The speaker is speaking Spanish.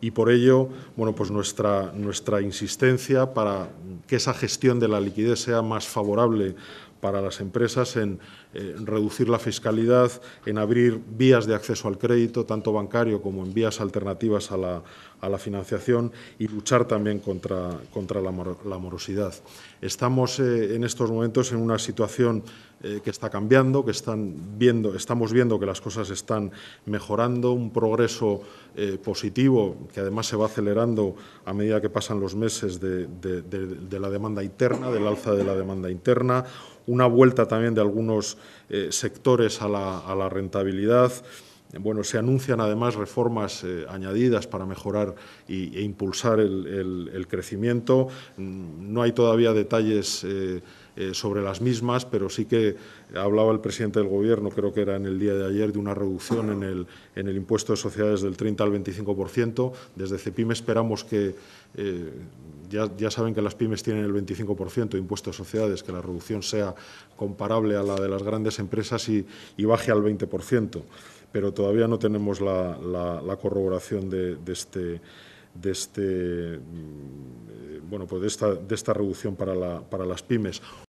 y por ello, bueno, pues nuestra, nuestra insistencia para que esa gestión de la liquidez sea más favorable para las empresas en eh, reducir la fiscalidad, en abrir vías de acceso al crédito, tanto bancario como en vías alternativas a la, financiación y luchar también contra, contra la, morosidad. Estamos eh, en estos momentos en una situación eh, que está cambiando, que están viendo, estamos viendo que las cosas están mejorando, un progreso eh, positivo que además se va acelerando a medida que pasan los meses de, la demanda interna, del alza de la demanda interna, una vuelta también de algunos eh, sectores a la, rentabilidad. Bueno, se anuncian además reformas añadidas para mejorar e impulsar el, crecimiento. Mm, no hay todavía detalles. Eh, sobre las mismas, pero sí que hablaba el presidente del Gobierno, creo que era en el día de ayer, de una reducción en el, en el impuesto de sociedades del 30 al 25%. Desde CEPIME esperamos que, eh, ya, saben que las pymes tienen el 25% de impuesto de sociedades, que la reducción sea comparable a la de las grandes empresas y, baje al 20%, pero todavía no tenemos la, corroboración de, este de, este, mm, eh, bueno, pues esta, reducción la, para las pymes.